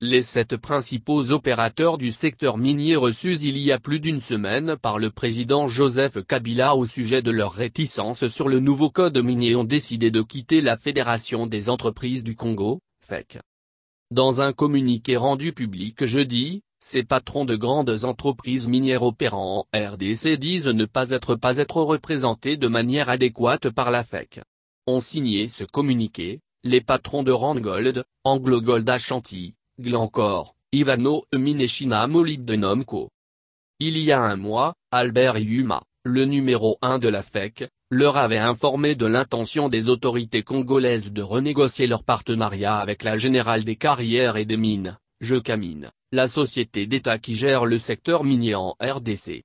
Les sept principaux opérateurs du secteur minier reçus il y a plus d'une semaine par le président Joseph Kabila au sujet de leur réticence sur le nouveau code minier ont décidé de quitter la Fédération des entreprises du Congo, FEC. Dans un communiqué rendu public jeudi, ces patrons de grandes entreprises minières opérant en RDC disent ne pas être pas être représentés de manière adéquate par la FEC. Ont signé ce communiqué, les patrons de Randgold, Anglo Gold Ashanti, Glencore, Ivano de Nomco. Il y a un mois, Albert Yuma, le numéro 1 de la FEC, leur avait informé de l'intention des autorités congolaises de renégocier leur partenariat avec la Générale des Carrières et des Mines, camine, la société d'État qui gère le secteur minier en RDC.